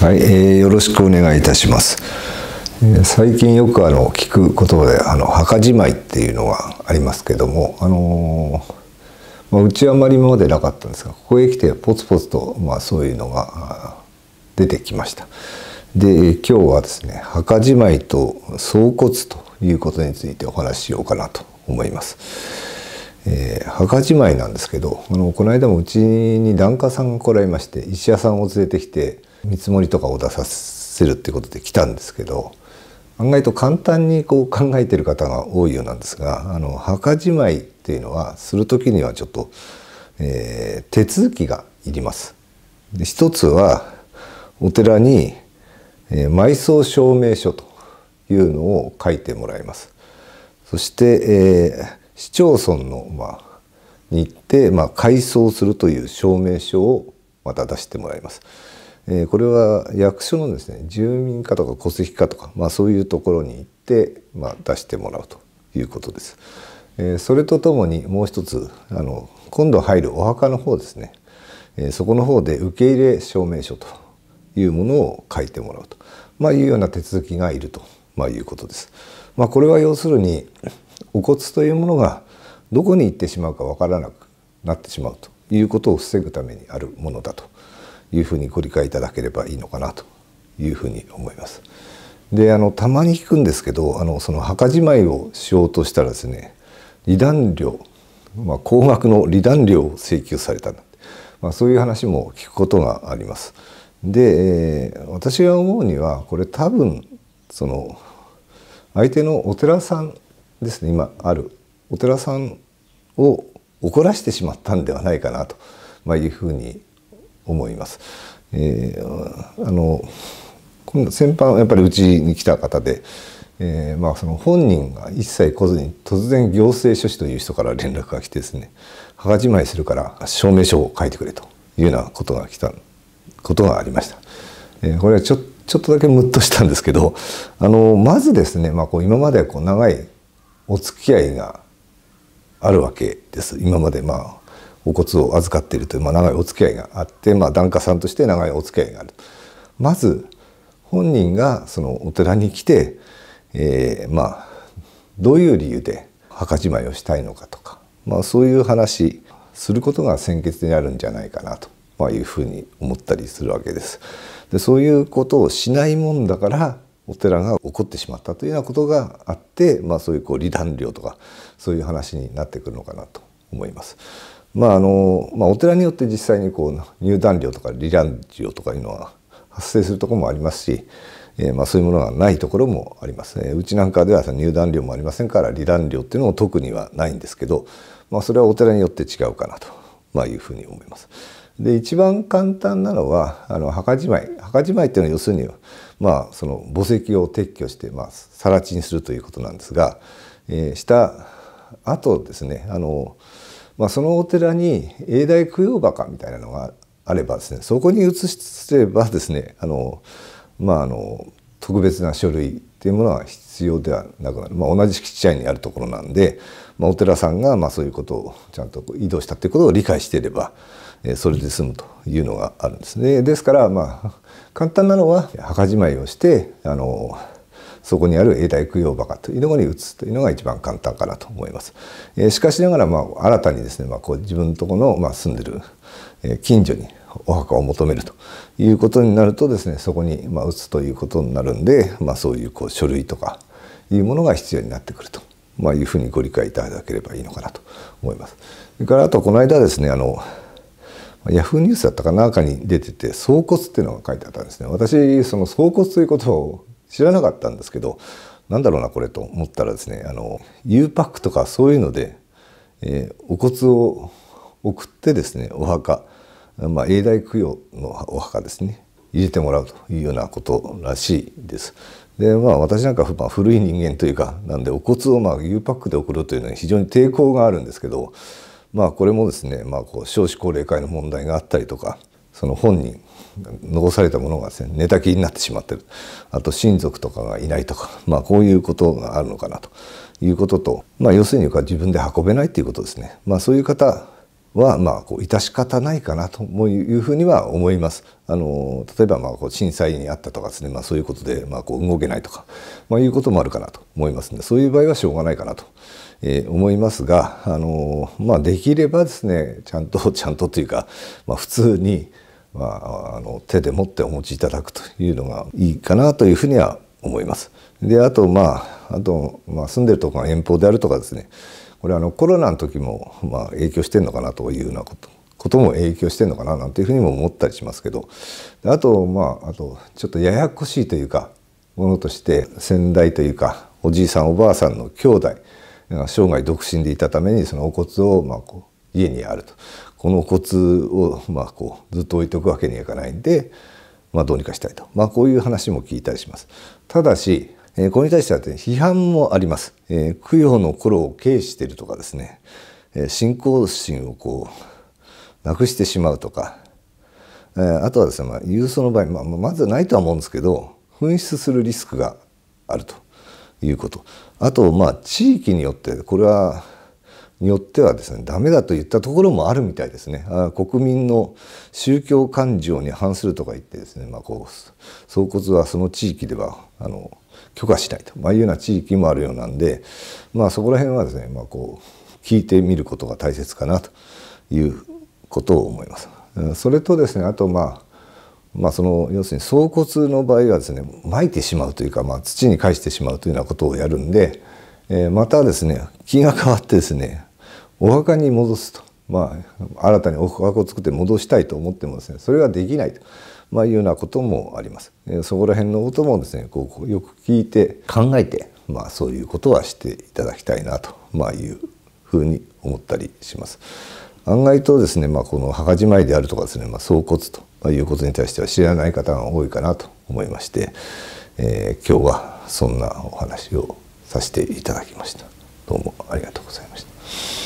はい、えー、よろしくお願いいたします。えー、最近よくあの聞く言葉であの墓じまいっていうのがありますけども、あのー、まあ、うちはあまり今までなかったんですがここへ来てポツポツと、まあ、そういうのが出てきました。で今日はですね墓じまいと葬骨ということについてお話ししようかなと思います。えー、墓じまいなんですけどあのこの間もうちに檀家さんが来られまして石屋さんを連れてきて見積もりとかを出させるっていうことで来たんですけど案外と簡単にこう考えてる方が多いようなんですがあの墓じまいっていうのはする時にはちょっと、えー、手続きがいります。で一つはお寺に、えー、埋葬証明書というのを書いてもらいます。そして、えー、市町村の、まあ、に行って、まあ、改装するという証明書をまた出してもらいます。えこれは役所のですね住民課とか戸籍課とか、まあ、そういうところに行って、まあ、出してもらうということです。えそれとともにもう一つあの今度入るお墓の方ですね、えそこの方で受け入れ証明書というものを書いてもらうと、まあ、いうような手続きがいると、まあ、いうことです。まあ、これは要するにお骨というものがどこに行ってしまうかわからなくなってしまうということを防ぐためにあるものだと。いうふうにご理解いただければいいのかなというふうに思います。であのたまに聞くんですけどあのその墓じまいをしようとしたらですね離檀料、まあ、高額の離檀料を請求されたまあ、そういう話も聞くことがあります。で、えー、私が思うにはこれ多分その相手のお寺さんですね今あるお寺さんを怒らしてしまったんではないかなと、まあ、いうふうに思います。えー、あの今度先般やっぱりうちに来た方で、えーまあ、その本人が一切来ずに突然行政書士という人から連絡が来てですね墓じまいするから証明書を書いてくれというようなことが来たことがありました。えー、これはちょちょっとだけムッとしたんですけどあのまずですね、まあ、こう今までこう長いお付き合いがあるわけです今までまあお骨を預かっているという、まあ、長いお付き合いがあって、まあ、檀家さんとして長いお付き合いがあるまず本人がそのお寺に来て、えー、まあどういう理由で墓じまいをしたいのかとか、まあ、そういう話することが先決になるんじゃないかなと、まあ、いうふうに思ったりするわけです。でそういうことをしないもんだからお寺が怒ってしまったというようなことがあって、まあ、そういうこう離檀料とかそういう話になってくるのかなと思います。まああのまあ、お寺によって実際にこう入団料とか離団料とかいうのは発生するところもありますし、えー、まあそういうものがないところもあります、ね、うちなんかでは入団料もありませんから離檀料っていうのも特にはないんですけど、まあ、それはお寺によって違うかなと、まあ、いうふうに思います。で一番簡単なのはあの墓じまい墓じまいっていうのは要するに、まあ、その墓石を撤去して、まあ、更地にするということなんですが、えー、した後ですねあの、まあ、そのお寺に永代供養墓みたいなのがあればですねそこに移すればですねあの、まあ、あの特別な書類っていうものは必要ではなくなる、まあ、同じ敷地内にあるところなんで、まあ、お寺さんがまあそういうことをちゃんと移動したっていうことを理解していれば、えー、それで済むというのがあるんですね。ですからまあ簡単なのは墓じまいをしてあのそこにある永代供養墓というところに移すというのが一番簡単かなと思います。えー、しかしながら、まあ、新たにですね、まあ、こう自分のとこの、まあ、住んでる、え近所にお墓を求めるということになるとですねそこに、まあ、移すということになるんで、まあ、そういうこう書類とかいうものが必要になってくると、まあ、いうふうにご理解いただければいいのかなと思います。それからあとこの間ですねあのヤフーニュースだったかなんかに出てて「総骨」っていうのが書いてあったんですね。私その「総骨」という言葉を知らなかったんですけどなんだろうなこれと思ったらですねあの U パックとかそういうので、えー、お骨を送ってですねお墓、まあ、永代供養のお墓ですね入れてもらうというようなことらしいです。でまあ私なんか、まあ、古い人間というかなんでお骨をまあ U パックで送るというのは非常に抵抗があるんですけどまあこれもですね、まあ、こう少子高齢化の問題があったりとかその本に残されたものがですね寝たきりになってしまってるあと親族とかがいないとか、まあ、こういうことがあるのかなということと、まあ、要するに自分で運べないっていうことですね、まあ、そういう方はまあこう致し方ないかなというふうには思います。あの例えばまあこう震災にあったとかですね、まあ、そういうことでまあこう動けないとか、まあ、いうこともあるかなと思いますのでそういう場合はしょうがないかなと、えー、思いますがあの、まあ、できればですねちゃんとちゃんとというか、まあ、普通にまあ、あの手で持ってお持ちいただくというのがいいかなというふうには思います。であとまああと、まあ、住んでるとこが遠方であるとかですねこれあのコロナの時も、まあ、影響してるのかなというようなことことも影響してるのかななんていうふうにも思ったりしますけどあとまああとちょっとややこしいというかものとして先代というかおじいさんおばあさんの兄弟生涯独身でいたためにそのお骨をまあこ家にあるとこのコツを、まあ、こうずっと置いておくわけにはいかないんで、まあ、どうにかしたいと、まあ、こういう話も聞いたりします。ただしえこれに対しては、批判もあります、えー、供養の頃を軽視しているとかですね、え信仰心をこうなくしてしまうとか、えー、あとはですね、まあ、郵送の場合、まあ、まずないとは思うんですけど紛失するリスクがあるということあとまあ地域によってこれはによってはですねダメだと言ったところもあるみたいですねあ国民の宗教感情に反するとか言ってですね、まあ、こう総骨はその地域ではあの許可しないと、まあ、いうような地域もあるようなんで、まあ、そこら辺はですね、まあ、こう聞いてみることが大切かなということを思います。それとですねあとまあまあ、その要するに総骨の場合はですね撒いてしまうというか、まあ、土に返してしまうというようなことをやるんで、えー、またですね気が変わってですねお墓に戻すと、まあ、新たにお墓を作って戻したいと思ってもですねそれができないと、まあ、いうようなこともあります。えそこら辺のこともですねこうよく聞いて考えて、まあ、そういうことはしていただきたいなと、まあ、いうふうに思ったりします。案外とですね、まあ、この墓じまいであるとかですね、まあ、総骨ということに対しては知らない方が多いかなと思いまして、えー、今日はそんなお話をさせていただきました。どうもありがとうございました。